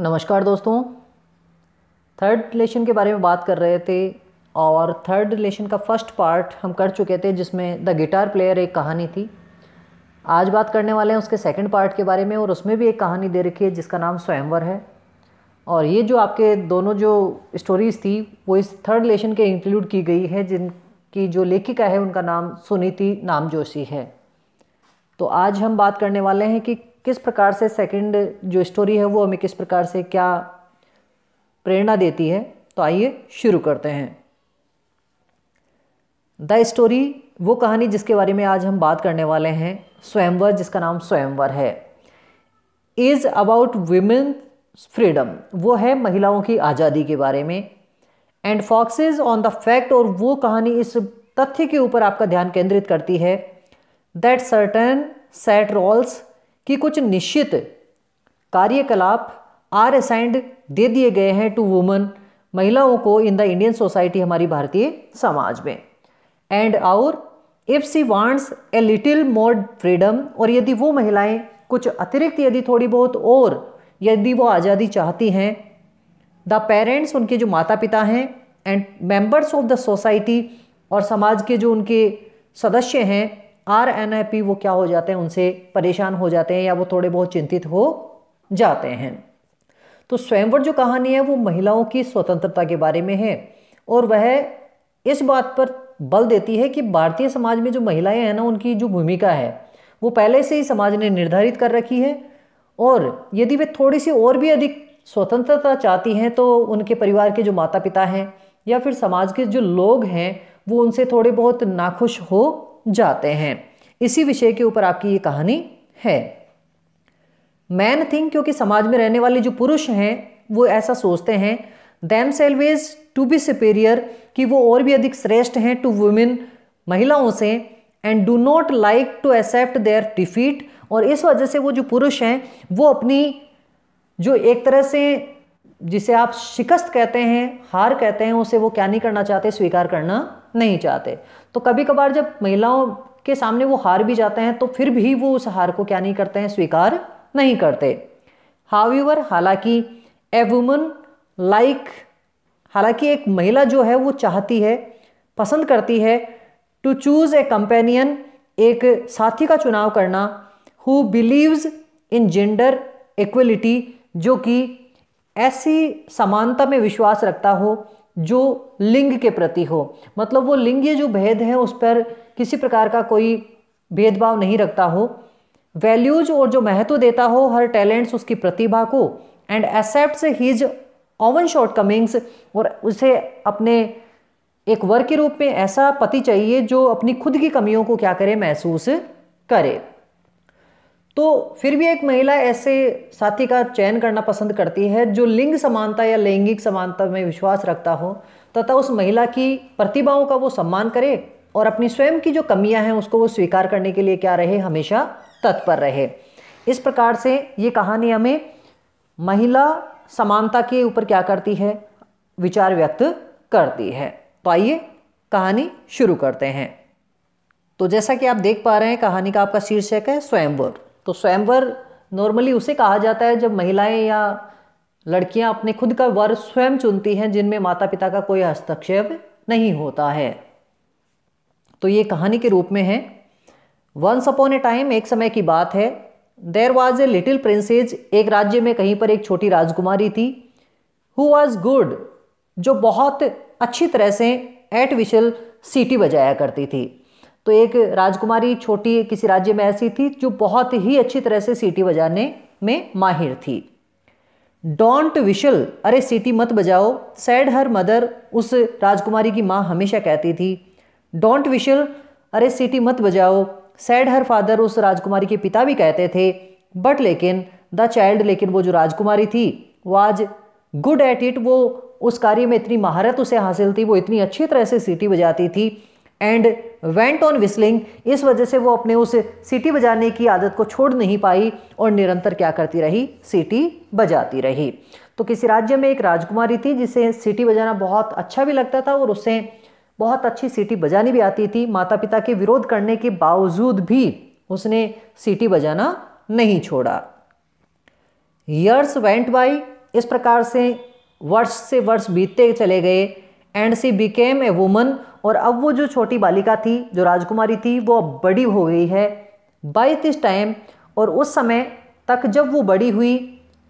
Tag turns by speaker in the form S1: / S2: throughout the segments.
S1: नमस्कार दोस्तों third relation के बारे में बात कर रहे थे और थर्ड रिलेशन का फर्स्ट पार्ट हम कर चुके थे जिसमें द गिटार प्लेयर एक कहानी थी आज बात करने वाले हैं उसके सेकंड पार्ट के बारे में और उसमें भी एक कहानी दे रखी है जिसका नाम स्वयंवर है और ये जो आपके दोनों जो स्टोरीज़ थी वो इस थर्ड रिलेशन के इंक्लूड की गई है जिनकी जो लेखिका है उनका नाम सुनीति नामजोशी है तो आज हम बात करने वाले हैं कि किस प्रकार से सेकंड जो स्टोरी है वो हमें किस प्रकार से क्या प्रेरणा देती है तो आइए शुरू करते हैं द स्टोरी वो कहानी जिसके बारे में आज हम बात करने वाले हैं स्वयंवर जिसका नाम स्वयंवर है इज़ अबाउट वीमेन फ्रीडम वो है महिलाओं की आज़ादी के बारे में and focuses on the fact और वो कहानी इस तथ्य के ऊपर आपका ध्यान केंद्रित करती है दैट सर्टन सेट रोल्स कि कुछ निश्चित कार्यकलाप आर असाइंड दे दिए गए हैं टू वुमन महिलाओं को इन द इंडियन सोसाइटी हमारी भारतीय समाज में and our if she wants a little more freedom और यदि वो महिलाएं कुछ अतिरिक्त यदि थोड़ी बहुत और यदि वो आज़ादी चाहती हैं द पेरेंट्स उनके जो माता पिता हैं and members of the society और समाज के जो उनके सदस्य हैं आर एन आई पी वो क्या हो जाते हैं उनसे परेशान हो जाते हैं या वो थोड़े बहुत चिंतित हो जाते हैं तो स्वयंवर जो कहानी है वो महिलाओं की स्वतंत्रता के बारे में है और वह इस बात पर बल देती है कि भारतीय समाज में जो महिलाएं हैं ना उनकी जो भूमिका है वो पहले से ही समाज ने निर्धारित कर रखी है और यदि वे थोड़ी सी और भी अधिक स्वतंत्रता चाहती हैं तो उनके परिवार के जो माता पिता हैं या फिर समाज के जो लोग हैं वो उनसे थोड़े बहुत नाखुश हो जाते हैं इसी विषय के ऊपर आपकी ये कहानी है मैन थिंग क्योंकि समाज में रहने वाले जो पुरुष हैं वो ऐसा सोचते हैं themselves to be superior कि वो और भी अधिक श्रेष्ठ हैं टू वुमेन महिलाओं से and do not like to accept their defeat और इस वजह से वो जो पुरुष हैं वो अपनी जो एक तरह से जिसे आप शिकस्त कहते हैं हार कहते हैं उसे वो क्या नहीं करना चाहते स्वीकार करना नहीं चाहते तो कभी कभार जब महिलाओं के सामने वो हार भी जाते हैं तो फिर भी वो उस हार को क्या नहीं करते हैं स्वीकार नहीं करते यूवर हालांकि ए वुमन लाइक हालांकि एक महिला जो है वो चाहती है पसंद करती है टू चूज़ ए कंपेनियन एक साथी का चुनाव करना who believes in gender equality जो कि ऐसी समानता में विश्वास रखता हो जो लिंग के प्रति हो मतलब वो लिंगीय जो भेद है उस पर किसी प्रकार का कोई भेदभाव नहीं रखता हो वैल्यूज और जो महत्व देता हो हर टैलेंट्स उसकी प्रतिभा को and accept his own shortcomings और उसे अपने एक वर्क के रूप में ऐसा पति चाहिए जो अपनी खुद की कमियों को क्या करे महसूस करे तो फिर भी एक महिला ऐसे साथी का चयन करना पसंद करती है जो लिंग समानता या लैंगिक समानता में विश्वास रखता हो तथा उस महिला की प्रतिभाओं का वो सम्मान करे और अपनी स्वयं की जो कमियां हैं उसको वो स्वीकार करने के लिए क्या रहे हमेशा तत्पर रहे इस प्रकार से ये कहानी हमें महिला समानता के ऊपर क्या करती है विचार व्यक्त करती है तो आइए कहानी शुरू करते हैं तो जैसा कि आप देख पा रहे हैं कहानी का आपका शीर्षक है स्वयंवर तो स्वयंवर नॉर्मली उसे कहा जाता है जब महिलाएं या लड़कियां अपने खुद का वर स्वयं चुनती हैं जिनमें माता पिता का कोई हस्तक्षेप नहीं होता है तो ये कहानी के रूप में है वंस अपॉन ए टाइम एक समय की बात है there was a little princess एक राज्य में कहीं पर एक छोटी राजकुमारी थी हु वॉज गुड जो बहुत अच्छी तरह से एट विशल सीटी बजाया करती थी तो एक राजकुमारी छोटी किसी राज्य में ऐसी थी जो बहुत ही अच्छी तरह से सीटी बजाने में माहिर थी डोंट विशल अरे सीटी मत बजाओ सैड हर मदर उस राजकुमारी की माँ हमेशा कहती थी डोंट विशल अरे सीटी मत बजाओ सैड हर फादर उस राजकुमारी के पिता भी कहते थे बट लेकिन द चाइल्ड लेकिन वो जो राजकुमारी थी वो आज गुड एट इट वो उस कार्य में इतनी महारत उसे हासिल थी वो इतनी अच्छी तरह से सीटी बजाती थी एंड वेंट ऑन विस्लिंग इस वजह से वो अपने उस सीटी बजाने की आदत को छोड़ नहीं पाई और निरंतर क्या करती रही सीटी बजाती रही तो किसी राज्य में एक राजकुमारी थी जिसे सीटी बजाना बहुत अच्छा भी लगता था और उसे बहुत अच्छी सीटी बजानी भी आती थी माता पिता के विरोध करने के बावजूद भी उसने सीटी बजाना नहीं छोड़ा यर्स वेंट बाई इस प्रकार से वर्ष से वर्ष बीतते चले गए and she became a woman और अब वो जो छोटी बालिका थी जो राजकुमारी थी वो अब बड़ी हो गई है बाई दिस टाइम और उस समय तक जब वो बड़ी हुई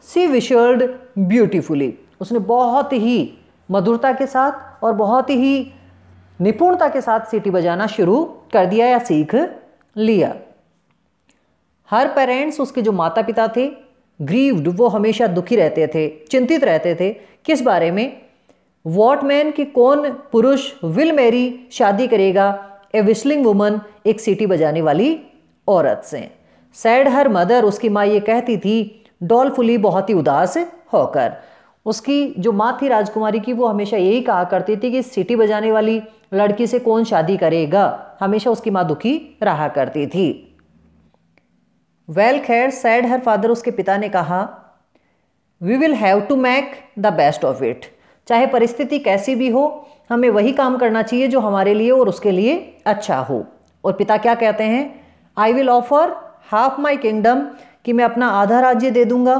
S1: सी विशर्ड ब्यूटीफुली उसने बहुत ही मधुरता के साथ और बहुत ही निपुणता के साथ सीटी बजाना शुरू कर दिया या सीख लिया हर पेरेंट्स उसके जो माता पिता थे ग्रीव्ड वो हमेशा दुखी रहते थे चिंतित रहते थे किस बारे में वॉट मैन की कौन पुरुष विल मेरी शादी करेगा ए विस्लिंग वुमन एक सीटी बजाने वाली औरत से सैड हर मदर उसकी माँ ये कहती थी डॉलफुली बहुत ही उदास होकर उसकी जो माँ थी राजकुमारी की वो हमेशा यही कहा करती थी कि सीटी बजाने वाली लड़की से कौन शादी करेगा हमेशा उसकी माँ दुखी रहा करती थी वेल खैर सैड हर फादर उसके पिता ने कहा we will have to make the best of it चाहे परिस्थिति कैसी भी हो हमें वही काम करना चाहिए जो हमारे लिए और उसके लिए अच्छा हो और पिता क्या कहते हैं I will offer half my kingdom कि मैं अपना आधा राज्य दे दूंगा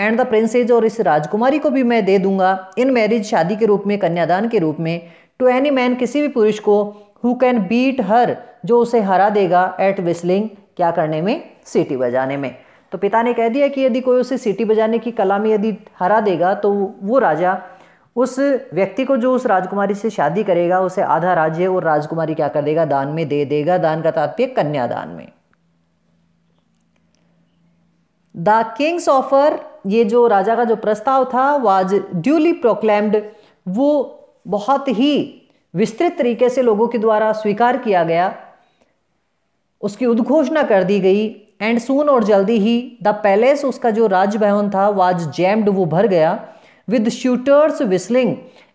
S1: एंड द प्रिंसेज और इस राजकुमारी को भी मैं दे दूंगा इन मैरिज शादी के रूप में कन्यादान के रूप में टू एनी मैन किसी भी पुरुष को हु कैन बीट हर जो उसे हरा देगा एट विस्लिंग क्या करने में सीटी बजाने में तो पिता ने कह दिया कि यदि कोई उसे सीटी बजाने की कला में यदि हरा देगा तो वो राजा उस व्यक्ति को जो उस राजकुमारी से शादी करेगा उसे आधा राज्य और राजकुमारी क्या कर देगा दान में दे देगा दान का तात्पर्य कन्यादान में द किंग्स ऑफर ये जो राजा का जो प्रस्ताव था वाज ड्यूली प्रोक्लेम्ड वो बहुत ही विस्तृत तरीके से लोगों के द्वारा स्वीकार किया गया उसकी उद्घोषणा कर दी गई एंड सून और जल्दी ही द पैलेस उसका जो राजभवन था वाज जैम्ड वो भर गया विद शूटर्स विस्लिंग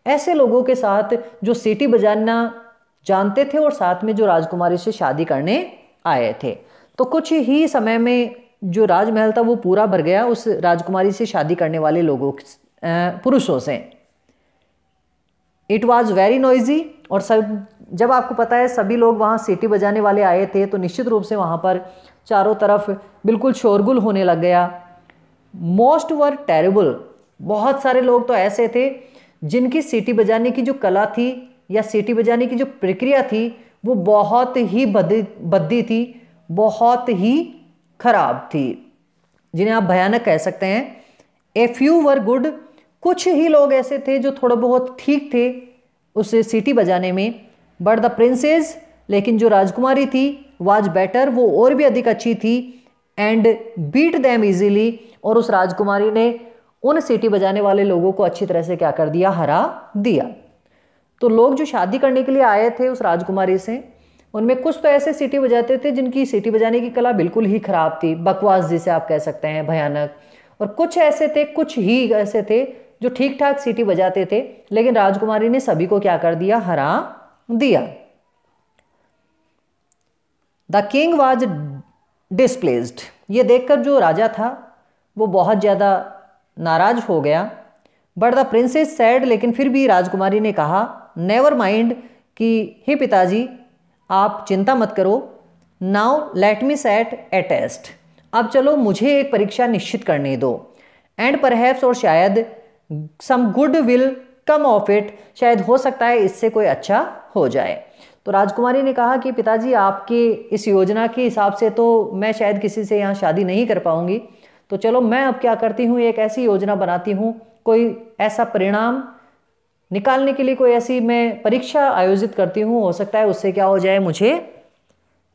S1: ऐसे लोगों के साथ जो सीटी बजाना जानते थे और साथ में जो राजकुमारी से शादी करने आए थे तो कुछ ही समय में जो राजमहल था वो पूरा भर गया उस राजकुमारी से शादी करने वाले लोगों पुरुषों से इट वॉज वेरी नॉइजी और सब जब आपको पता है सभी लोग वहाँ सीटी बजाने वाले आए थे तो निश्चित रूप से वहाँ पर चारों तरफ बिल्कुल शोरगुल होने लग गया मोस्ट वर टेरेबल बहुत सारे लोग तो ऐसे थे जिनकी सीटी बजाने की जो कला थी या सीटी बजाने की जो प्रक्रिया थी वो बहुत ही बदी बदी थी बहुत ही खराब थी जिन्हें आप भयानक कह सकते हैं ए फ्यू वर गुड कुछ ही लोग ऐसे थे जो थोड़ा बहुत ठीक थे उस सीटी बजाने में बट द प्रिंसेस लेकिन जो राजकुमारी थी वाज बेटर वो और भी अधिक अच्छी थी एंड बीट दैम इजीली और उस राजकुमारी ने उन सीटी बजाने वाले लोगों को अच्छी तरह से क्या कर दिया हरा दिया तो लोग जो शादी करने के लिए आए थे उस राजकुमारी से उनमें कुछ तो ऐसे सीटी बजाते थे जिनकी सीटी बजाने की कला बिल्कुल ही खराब थी बकवास जिसे आप कह सकते हैं भयानक और कुछ ऐसे थे कुछ ही ऐसे थे जो ठीक ठाक सीटी बजाते थे लेकिन राजकुमारी ने सभी को क्या कर दिया हरा दिया द किंग वॉज डिस्प्लेस्ड ये देखकर जो राजा था वो बहुत ज़्यादा नाराज हो गया बट द प्रिंसेस सैड लेकिन फिर भी राजकुमारी ने कहा नेवर माइंड कि हे पिताजी आप चिंता मत करो now let me set a test अब चलो मुझे एक परीक्षा निश्चित करने दो एंड परहैप्स और शायद some good will come of it शायद हो सकता है इससे कोई अच्छा हो जाए तो राजकुमारी ने कहा कि पिताजी आपके इस योजना के हिसाब से तो मैं शायद किसी से यहाँ शादी नहीं कर पाऊँगी तो चलो मैं अब क्या करती हूँ एक ऐसी योजना बनाती हूँ कोई ऐसा परिणाम निकालने के लिए कोई ऐसी मैं परीक्षा आयोजित करती हूँ हो सकता है उससे क्या हो जाए मुझे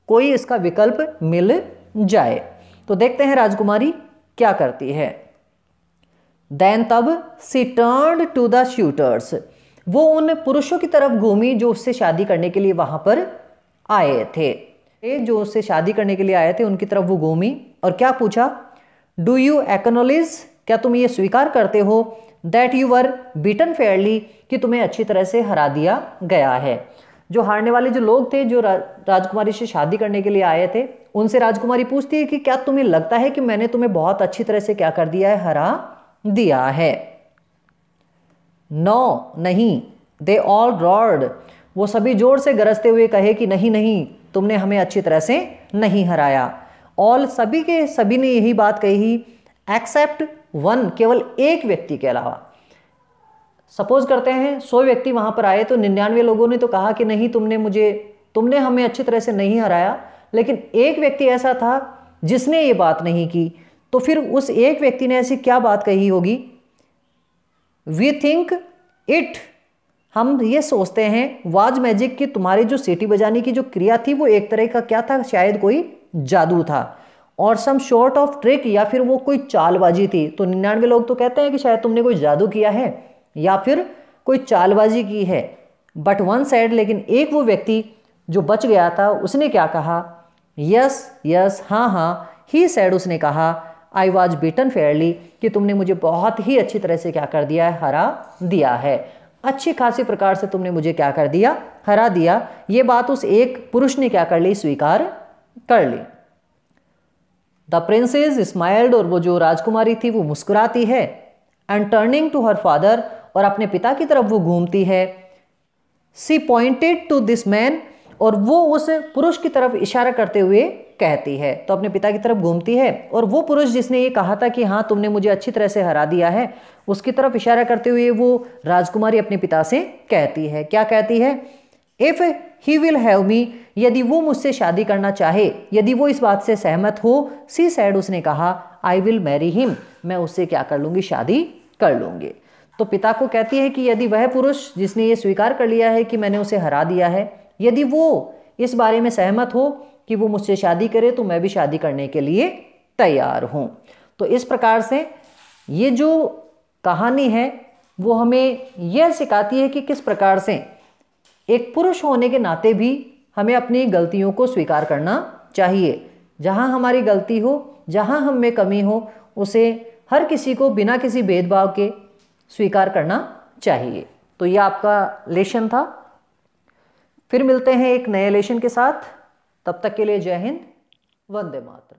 S1: कोई इसका विकल्प मिल जाए तो देखते हैं राजकुमारी क्या करती है देन तब she turn to the suitors वो उन पुरुषों की तरफ घूमी जो उससे शादी करने के लिए वहां पर आए थे जो उससे शादी करने के लिए आए थे उनकी तरफ वो घूमी और क्या पूछा डू यू एक्नोलिज क्या तुम ये स्वीकार करते हो that you were beaten fairly कि तुम्हें अच्छी तरह से हरा दिया गया है जो हारने वाले जो लोग थे जो रा, राजकुमारी से शादी करने के लिए आए थे उनसे राजकुमारी पूछती है कि क्या तुम्हें लगता है कि मैंने तुम्हें बहुत अच्छी तरह से क्या कर दिया है हरा दिया है नो नहीं दे ऑल रॉड वो सभी जोर से गरजते हुए कहे कि नहीं नहीं तुमने हमें अच्छी तरह से नहीं हराया ऑल सभी के सभी ने यही बात कही एक्सेप्ट वन केवल एक व्यक्ति के अलावा सपोज करते हैं सौ व्यक्ति वहां पर आए तो निन्यानवे लोगों ने तो कहा कि नहीं तुमने मुझे तुमने हमें अच्छी तरह से नहीं हराया लेकिन एक व्यक्ति ऐसा था जिसने ये बात नहीं की तो फिर उस एक व्यक्ति ने ऐसी क्या बात कही होगी वी थिंक इट हम ये सोचते हैं वाज मैजिक की तुम्हारी जो सीटी बजाने की जो क्रिया थी वो एक तरह का क्या था शायद कोई जादू था और सम शॉर्ट ऑफ ट्रिक या फिर वो कोई चालबाजी थी तो निन्यानवे लोग तो कहते हैं कि शायद तुमने कोई जादू किया है या फिर कोई चालबाजी की है बट वन साइड लेकिन एक वो व्यक्ति जो बच गया था उसने क्या कहा यस यस हाँ हाँ ही सैड उसने कहा आई वॉज बीटन फेयरली कि तुमने मुझे बहुत ही अच्छी तरह से क्या कर दिया है हरा दिया है अच्छी खासी प्रकार से तुमने मुझे क्या कर दिया हरा दिया ये बात उस एक पुरुष ने क्या कर ली स्वीकार कर ली द प्रिंसेस स्माइल्ड और वो जो राजकुमारी थी वो मुस्कुराती है and turning to her father और अपने पिता की तरफ वो घूमती है she pointed to this man और वो उस पुरुष की तरफ इशारा करते हुए कहती है तो अपने पिता की तरफ घूमती है और वो पुरुष जिसने ये कहा था कि हाँ तुमने मुझे अच्छी तरह से हरा दिया है उसकी तरफ इशारा करते हुए वो राजकुमारी अपने पिता से कहती है क्या कहती है if he will have me यदि वो मुझसे शादी करना चाहे यदि वो इस बात से सहमत हो सी सैड उसने कहा आई विल मैरी हिम मैं उससे क्या कर लूंगी शादी कर लूंगी तो पिता को कहती है कि यदि वह पुरुष जिसने ये स्वीकार कर लिया है कि मैंने उसे हरा दिया है यदि वो इस बारे में सहमत हो कि वो मुझसे शादी करे तो मैं भी शादी करने के लिए तैयार हूँ तो इस प्रकार से ये जो कहानी है वो हमें यह सिखाती है कि किस प्रकार से एक पुरुष होने के नाते भी हमें अपनी गलतियों को स्वीकार करना चाहिए जहाँ हमारी गलती हो जहाँ हम में कमी हो उसे हर किसी को बिना किसी भेदभाव के स्वीकार करना चाहिए तो ये आपका लेशन था फिर मिलते हैं एक नए लेशन के साथ तब तक के लिए जय हिंद वंदे मातरम